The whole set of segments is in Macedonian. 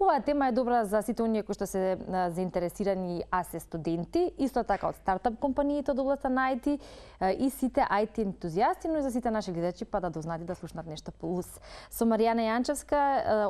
Оваа тема е добра за сите оние кои што се заинтересирани, а се студенти, исто така од стартап компаниите од областа на IT и сите IT ентузијасти, но и за сите наши гледачи па да дознаат да слушнат нешто плюс. Со Маријана Јанчевска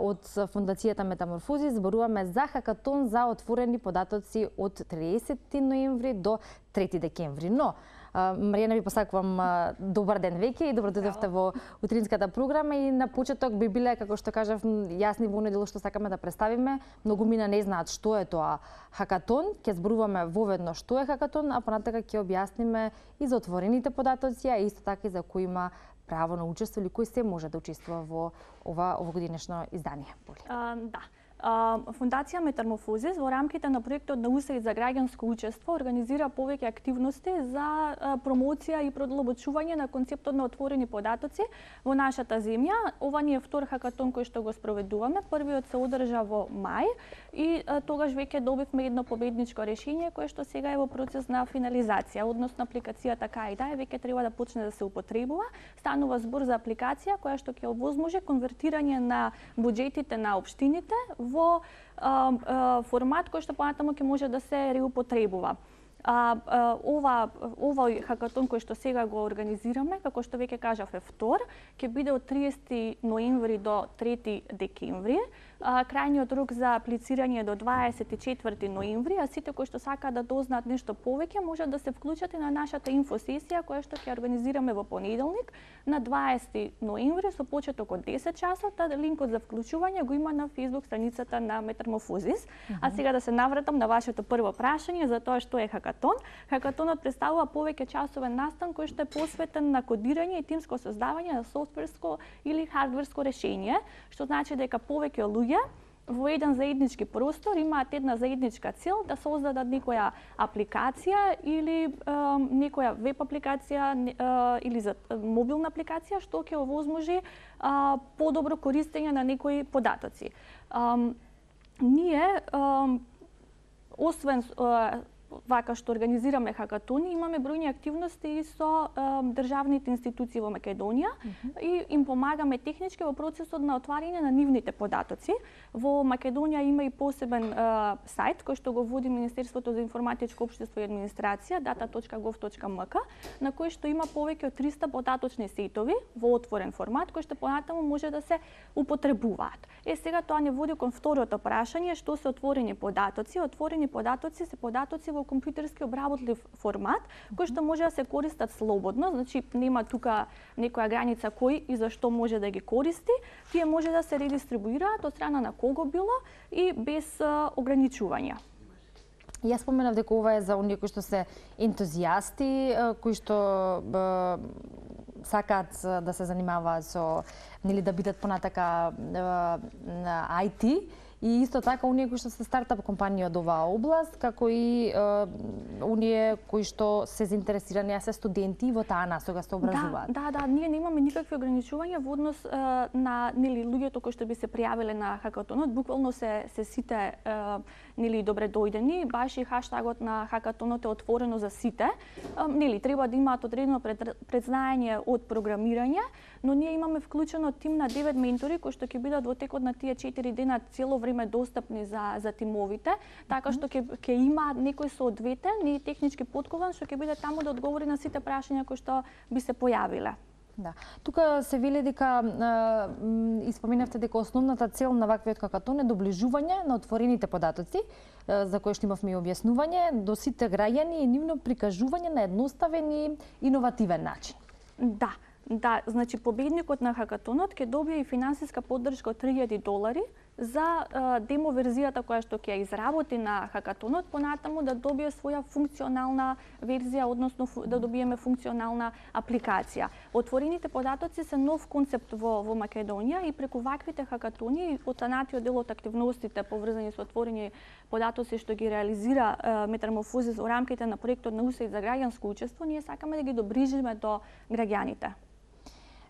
од фондацијата Метаморфози зборуваме за хакатон за отворени податоци од 30 ноември до 3 декември. Но Маријана ви посакувам добар ден веќе и добро дојдовте во утринската програма и на почеток би биле како што кажав јасни во недело што сакаме да представиме. Многу мина не знаат што е тоа хакатон, ќе зборуваме воведно што е хакатон, а понатака ќе објасниме и за отворените податоци, а исто така и за кои има право на учество или кој се може да учествува во ова овогодинешно издание. А, да. Фундација Метаморфозис во рамките на проектот на УСЕИ за граѓанско учество организира повеќе активности за промоција и продлабочување на концептот на отворени податоци во нашата земја. Ова ни е втор хакатон кој што го спроведуваме. Првиот се одржа во мај и тогаш веќе добивме едно победничко решение кое што сега е во процес на финализација, односно апликацијата Кајда е веќе треба да почне да се употребува. Станува збор за апликација која што ќе овозможи конвертирање на буџетите на општините во во формат кој што понатаму ќе може да се реупотребува. А, а, ова, ова хакатон кој што сега го организираме, како што веќе кажав е втор, ќе биде од 30 ноември до 3 декември крајниот рок за аплицирање до 24 ноември, а сите кои што сака да дознаат нешто повеќе можат да се вклучат и на нашата инфосесија која што ќе организираме во понеделник на 20 ноември со почеток од 10 часот, а линкот за вклучување го има на Facebook страницата на Метармофузис. Mm -hmm. А сега да се навратам на вашето прво прашање за тоа што е хакатон. Хакатонот представува повеќе часовен настан кој што е посветен на кодирање и тимско создавање на софтверско или хардверско решение, што значи дека повеќе луѓе луѓе во еден заеднички простор имаат една заедничка цел да создадат некоја апликација или е, некоја веб апликација е, или за мобилна апликација што ќе овозможи подобро користење на некои податоци. Е, ние освен вака што организираме хакатони, имаме бројни активности и со е, државните институции во Македонија mm -hmm. и им помагаме технички во процесот на отварање на нивните податоци. Во Македонија има и посебен е, сајт кој што го води Министерството за информатичко општество и администрација, data.gov.mk, на кој што има повеќе од 300 податочни сетови во отворен формат кои што понатаму може да се употребуваат. Е сега тоа не води кон второто прашање што се отворени податоци. Отворени податоци се податоци во компјутерски обработлив формат, кој што може да се користат слободно, значи нема тука некоја граница кој и за што може да ги користи, тие може да се редистрибуираат од страна на кого било и без ограничувања. Јас споменав дека ова е за оние кои што се ентузијасти, кои што сакаат да се занимаваат со нели да бидат понатака IT, и исто така оние кои што се стартап компанија од оваа област, како и е, оние кои што се заинтересирани, а да се студенти во таа насога се образуваат. Да, да, да, ние немаме никакви ограничувања во однос на нели луѓето кои што би се пријавиле на хакатонот, буквално се се сите е, нели добре дојдени, баш и хаштагот на хакатонот е отворено за сите. Е, нели треба да имаат одредено пред, предзнаење од програмирање, но ние имаме вклучено тим на 9 ментори кои што ќе бидат во текот на тие 4 дена цело време е достапни за, за тимовите, така што ќе, ќе има некој соодветен и технички подкован што ќе биде таму да одговори на сите прашања кои што би се појавиле. Да. Тука се вели дека э, испоменавте дека основната цел на ваквиот какатон е доближување на отворените податоци, э, за кои што имавме и објаснување, до сите граѓани и нивно прикажување на едноставен и иновативен начин. Да. Да, значи победникот на хакатонот ќе добие и финансиска поддршка од 3000 долари, за демо верзијата која што ќе изработи на хакатонот понатаму да добие своја функционална верзија, односно да добиеме функционална апликација. Отворените податоци се нов концепт во, во Македонија и преку ваквите хакатони од оттанатиот дел од активностите поврзани со отворени податоци што ги реализира е, Метаморфозис во рамките на проектот на УСЕИД за граѓанско учество, ние сакаме да ги добрижиме до граѓаните.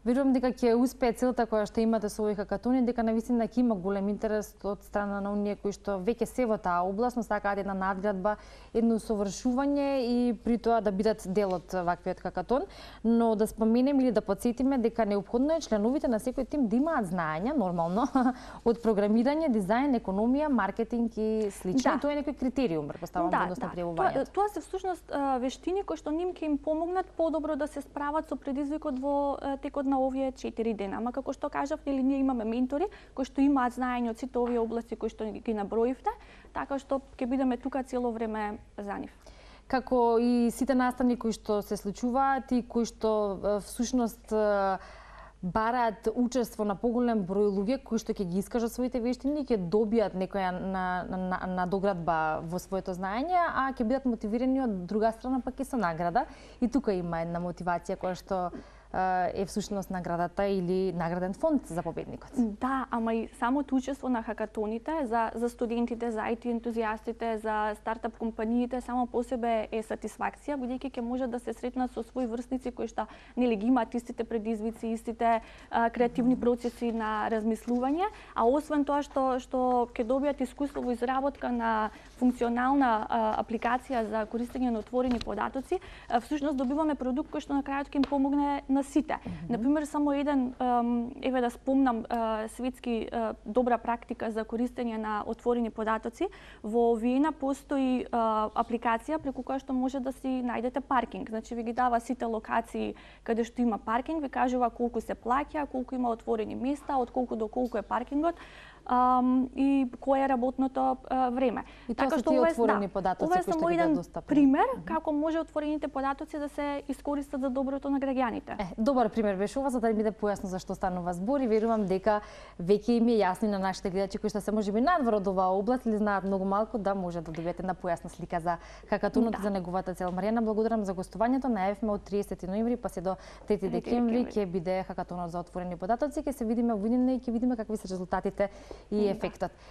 Верувам дека ќе успее целта која што имате со хакатон и дека навистина ќе има голем интерес од страна на оние кои што веќе се во таа област, но сакаат една надградба, едно совршување и при тоа да бидат дел од ваквиот хакатон. Но да споменем или да подсетиме дека необходно е членовите на секој тим да имаат знаења, нормално, од програмирање, дизајн, економија, маркетинг и слично. Да. Тоа е некој критериум, претпоставувам, да, да. Тоа, тоа се всушност вештини кои што ним ќе им помогнат подобро да се справат со предизвикот во текот на на овие 4 дена. Ама како што кажав, нели ние имаме ментори кои што имаат знаење од сите овие области кои што ги наброивте, така што ќе бидеме тука цело време за нив како и сите наставни кои што се случуваат и кои што всушност бараат учество на поголем број луѓе кои што ќе ги искажат своите вештини и ќе добијат некоја на, на, на доградба во своето знаење, а ќе бидат мотивирани од друга страна пак и со награда. И тука има една мотивација која што е всушност наградата или награден фонд за победникот. Да, ама и самото учество на хакатоните за, за студентите, за IT ентузијастите, за стартап компаниите само по себе е сатисфакција, бидејќи ќе може да се сретнат со своји врсници кои што нели ги имаат истите предизвици, истите а, креативни процеси на размислување, а освен тоа што што ќе добијат искуство во изработка на функционална а, апликација за користење на отворени податоци, а, всушност добиваме продукт кој што на крајот ќе им помогне на сите. Mm -hmm. Например, само еден, еве да спомнам, светски добра практика за користење на отворени податоци. Во Виена постои апликација преку која што може да си најдете паркинг. Значи, ви ги дава сите локации каде што има паркинг, ви кажува колку се плаќа, колку има отворени места, од колку до колку е паркингот и кое е работното време. И тоа така што овој е отворени да, податоци ова е само еден пример како може отворените податоци да се искористат за доброто на граѓаните. Е, добар пример беше ова за да биде појасно зашто станува збор и верувам дека веќе им е јасно на нашите гледачи кои што се можеби надвор од оваа област или знаат многу малку да може да добиете на појасна слика за хакатунот да. за неговата цел. Маријана, благодарам за гостувањето. Најавивме од 30 ноември па се до 3 декември ќе биде хакатонот за отворени податоци. Ќе се видиме во и ќе видиме какви се резултатите i mm. effekt att